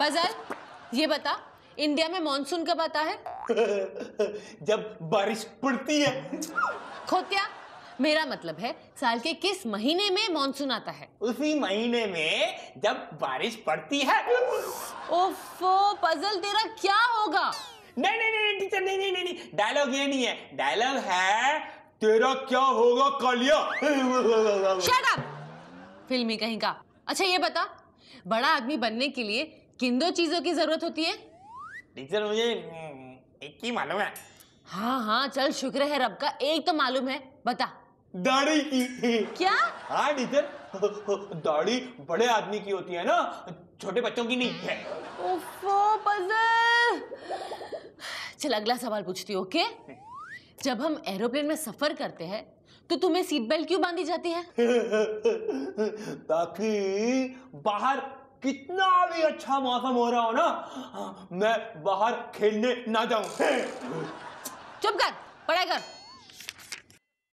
puzzle ये बता India में मॉनसून कब आता है जब बारिश पड़ती है खोतिया मेरा मतलब है साल के किस महीने में मॉनसून आता है उसी महीने में जब बारिश पड़ती है ओफो पजल तेरा क्या होगा नहीं नहीं नहीं टीचर नहीं नहीं नहीं डायलॉग ये नहीं है डायलॉग है तेरा क्या होगा कालिया शट अप फिल्मी कहीं का अच्छा ये बता बड़ा आदमी बनने के लिए किन दो चीजों की जरूरत होती है टीचर मुझे हम्म, एक ही मालूम है हाँ हाँ चल शुक्र है रब का एक तो मालूम है बता दाढ़ी की क्या हाँ टीचर दाढ़ी बड़े आदमी की होती है ना छोटे बच्चों की नहीं है ओफो पजल चल अगला सवाल पूछती हूँ ओके जब हम एरोप्लेन में सफर करते हैं तो तुम्हें सीट बेल्ट क्यों बांधी जाती है ताकि बाहर कितना भी अच्छा मौसम हो रहा हो ना हाँ, मैं बाहर खेलने ना जाऊं चुप कर पढ़ाई कर